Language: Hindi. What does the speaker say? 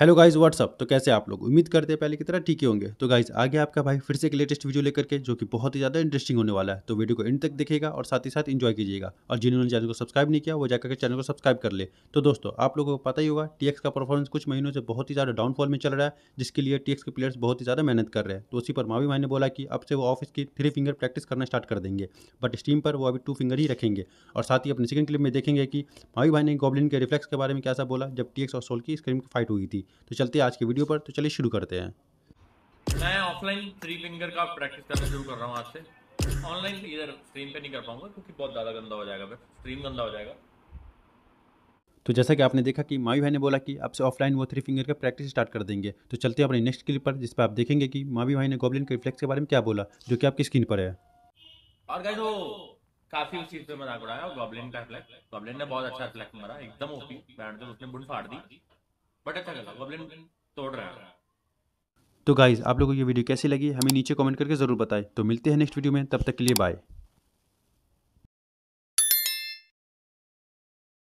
हेलो गाइज व्हाट्सअप तो कैसे आप लोग उम्मीद करते हैं पहले की तरह ठीक ही होंगे तो गाइज आगे आपका भाई फिर से एक लेटेस्ट वीडियो लेकर के जो कि बहुत ही ज़्यादा इंटरेस्टिंग होने वाला है तो वीडियो को एंड तक देखिएगा और साथ ही साथ एंजॉय कीजिएगा और जिन्होंने चैनल को सब्सक्राइब नहीं किया वो जाकर के चैनल को सब्सक्राइब कर ले तो दोस्तों आप लोगों को पता ही होगा टी का परफॉर्मेंस कुछ महीनों से बहुत ही ज़्यादा डाउनफॉल में चल रहा है जिसके लिए टी के प्लेयर्स बहुत ही ज़्यादा मेहनत कर रहे हैं तो उसी पर मावी भाई ने बोला कि अब से वो ऑफिस की थ्री फिंगर प्रैक्टिस करना स्टार्ट कर देंगे बट स्टीम पर वो अभी टू फिंगर ही रखेंगे और साथ ही अपने सेकंड क्लिप में देखेंगे कि मावी भाई ने गॉबलिन के रिफ्लेक्स के बारे में कैसा बोला जब टी और सोल की स्क्रीन की फाइट हुई थी तो चलते हैं आज की वीडियो पर तो चलिए शुरू करते हैं मैं ऑफलाइन थ्री फिंगर का प्रैक्टिस करना शुरू कर रहा हूँ आज से ऑनलाइन इधर स्क्रीन पे नहीं कर पाऊंगा क्योंकि बहुत ज़्यादा गंदा हो जाएगा फिर स्क्रीन गंदा हो जाएगा तो जैसा कि आपने देखा कि मावी भाई ने बोला कि आपसे ऑफलाइन वो थ्री फिंगर का प्रैक्टिस स्टार्ट कर देंगे तो चलते हैं अपने नेक्स्ट क्लिप पर जिस पर आप देखेंगे कि मावी भाई ने गोबलिन के रिफ्लेक्स के बारे में क्या बोला जो कि आपकी स्क्रीन पर है और गाइस वो काफी उस चीज पे मजाक उड़ाया गोबलिन का रिफ्लेक्स गोबलिन ने बहुत अच्छा रिफ्लेक्स मारा एकदम ओपी बैंड तो उसने बुन फाड़ दी बट अच्छा गोब्लिन तोड़ रहा है तो गाइज आप लोगों को ये वीडियो कैसी लगी हमें नीचे कमेंट करके ज़रूर बताएं तो मिलते हैं नेक्स्ट वीडियो में तब तक के लिए बाय